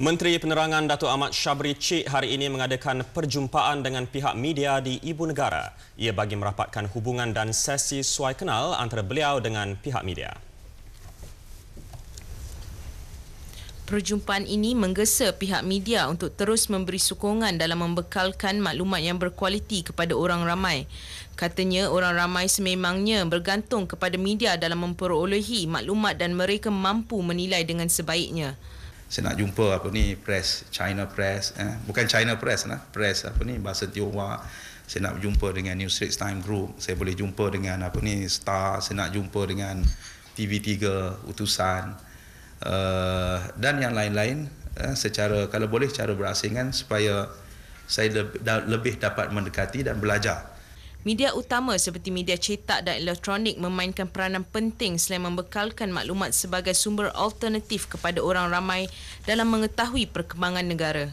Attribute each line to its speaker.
Speaker 1: Menteri Penerangan Datuk Ahmad Syabri Cik hari ini mengadakan perjumpaan dengan pihak media di Ibu Negara. Ia bagi merapatkan hubungan dan sesi suai kenal antara beliau dengan pihak media.
Speaker 2: Perjumpaan ini menggesa pihak media untuk terus memberi sokongan dalam membekalkan maklumat yang berkualiti kepada orang ramai. Katanya orang ramai sememangnya bergantung kepada media dalam memperolehi maklumat dan mereka mampu menilai dengan sebaiknya
Speaker 3: saya nak jumpa apa ni press China press eh bukan China press lah press apa ni bahasa Tiowa saya nak jumpa dengan New Straits Time Group saya boleh jumpa dengan apa ni Star saya nak jumpa dengan TV3 utusan uh, dan yang lain-lain eh, secara kalau boleh secara berasingan supaya saya lebih dapat mendekati dan belajar
Speaker 2: Media utama seperti media cetak dan elektronik memainkan peranan penting selain membekalkan maklumat sebagai sumber alternatif kepada orang ramai dalam mengetahui perkembangan negara.